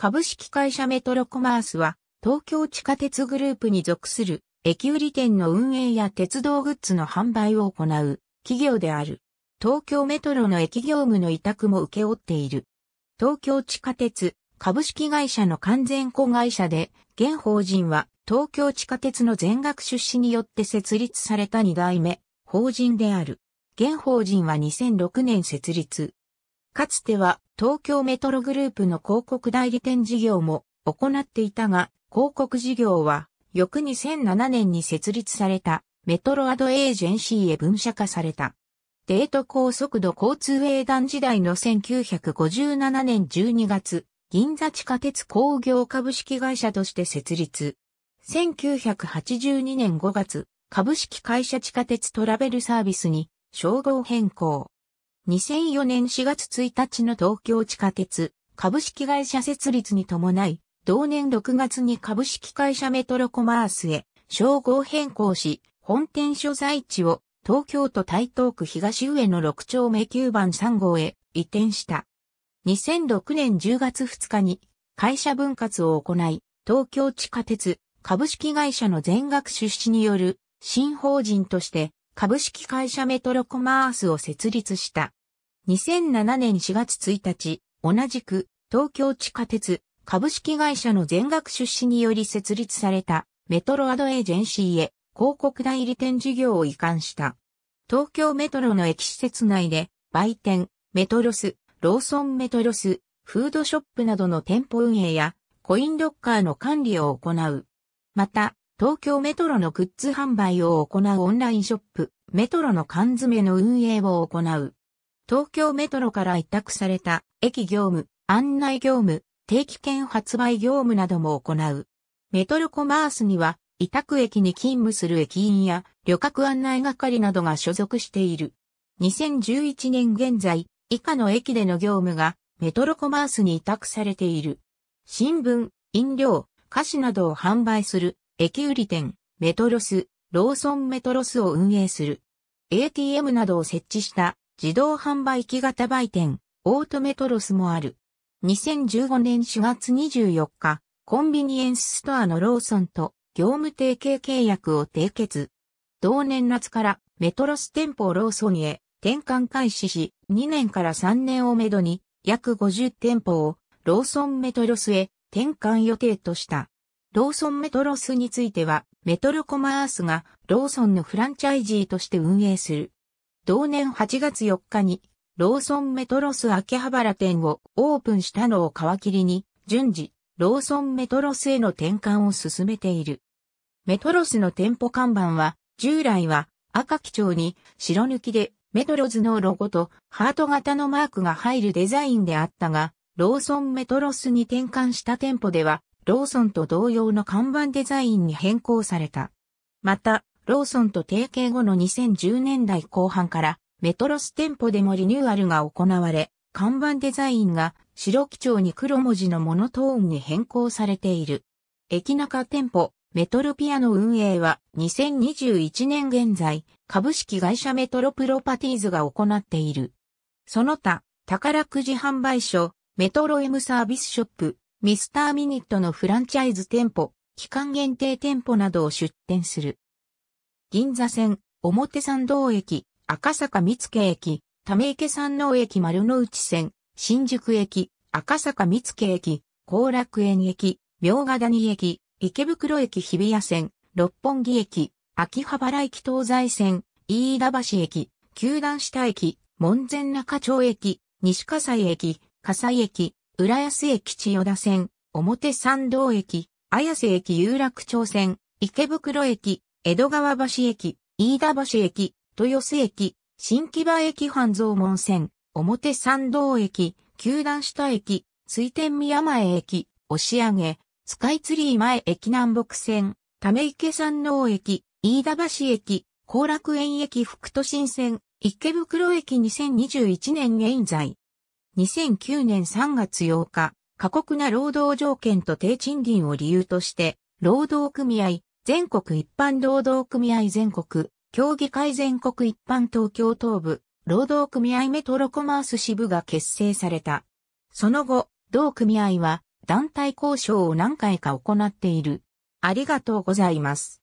株式会社メトロコマースは、東京地下鉄グループに属する、駅売り店の運営や鉄道グッズの販売を行う、企業である。東京メトロの駅業務の委託も受け負っている。東京地下鉄、株式会社の完全子会社で、現法人は、東京地下鉄の全額出資によって設立された2代目、法人である。現法人は2006年設立。かつては東京メトログループの広告代理店事業も行っていたが、広告事業は翌2007年に設立されたメトロアドエージェンシーへ分社化された。デート高速度交通営団時代の1957年12月、銀座地下鉄工業株式会社として設立。1982年5月、株式会社地下鉄トラベルサービスに称号変更。2004年4月1日の東京地下鉄株式会社設立に伴い、同年6月に株式会社メトロコマースへ称号変更し、本店所在地を東京都台東区東上の6丁目9番3号へ移転した。2006年10月2日に会社分割を行い、東京地下鉄株式会社の全額出資による新法人として株式会社メトロコマースを設立した。2007年4月1日、同じく東京地下鉄株式会社の全額出資により設立されたメトロアドエージェンシーへ広告代理店事業を移管した。東京メトロの駅施設内で売店、メトロス、ローソンメトロス、フードショップなどの店舗運営やコインロッカーの管理を行う。また、東京メトロのグッズ販売を行うオンラインショップ、メトロの缶詰の運営を行う。東京メトロから委託された駅業務、案内業務、定期券発売業務なども行う。メトロコマースには委託駅に勤務する駅員や旅客案内係などが所属している。2011年現在、以下の駅での業務がメトロコマースに委託されている。新聞、飲料、菓子などを販売する駅売店、メトロス、ローソンメトロスを運営する。ATM などを設置した自動販売機型売店、オートメトロスもある。2015年4月24日、コンビニエンスストアのローソンと業務提携契約を締結。同年夏からメトロス店舗をローソンへ転換開始し、2年から3年をめどに約50店舗をローソンメトロスへ転換予定とした。ローソンメトロスについてはメトロコマースがローソンのフランチャイジーとして運営する。同年8月4日に、ローソンメトロス秋葉原店をオープンしたのを皮切りに、順次、ローソンメトロスへの転換を進めている。メトロスの店舗看板は、従来は赤基調に白抜きでメトロズのロゴとハート型のマークが入るデザインであったが、ローソンメトロスに転換した店舗では、ローソンと同様の看板デザインに変更された。また、ローソンと提携後の2010年代後半からメトロス店舗でもリニューアルが行われ、看板デザインが白基調に黒文字のモノトーンに変更されている。駅中店舗、メトロピアの運営は2021年現在、株式会社メトロプロパティーズが行っている。その他、宝くじ販売所、メトロ M サービスショップ、ミスターミニットのフランチャイズ店舗、期間限定店舗などを出店する。銀座線、表参道駅、赤坂見附駅、ため池山王駅丸の内線、新宿駅、赤坂見附駅、後楽園駅、明ヶ谷駅、池袋駅日比谷線、六本木駅、秋葉原駅東西線、飯田橋駅、九段下駅、門前中町駅、西葛西駅、葛西駅、浦安駅千代田線、表参道駅、綾瀬駅有楽町線、池袋駅、江戸川橋駅、飯田橋駅、豊洲駅、新木場駅半蔵門線、表参道駅、九段下駅、水天宮前駅、押上、スカイツリー前駅南北線、ため池山王駅、飯田橋駅、後楽園駅副都心線、池袋駅2021年現在。2009年3月8日、過酷な労働条件と低賃金を理由として、労働組合、全国一般労働組合全国、協議会全国一般東京東部、労働組合メトロコマース支部が結成された。その後、同組合は団体交渉を何回か行っている。ありがとうございます。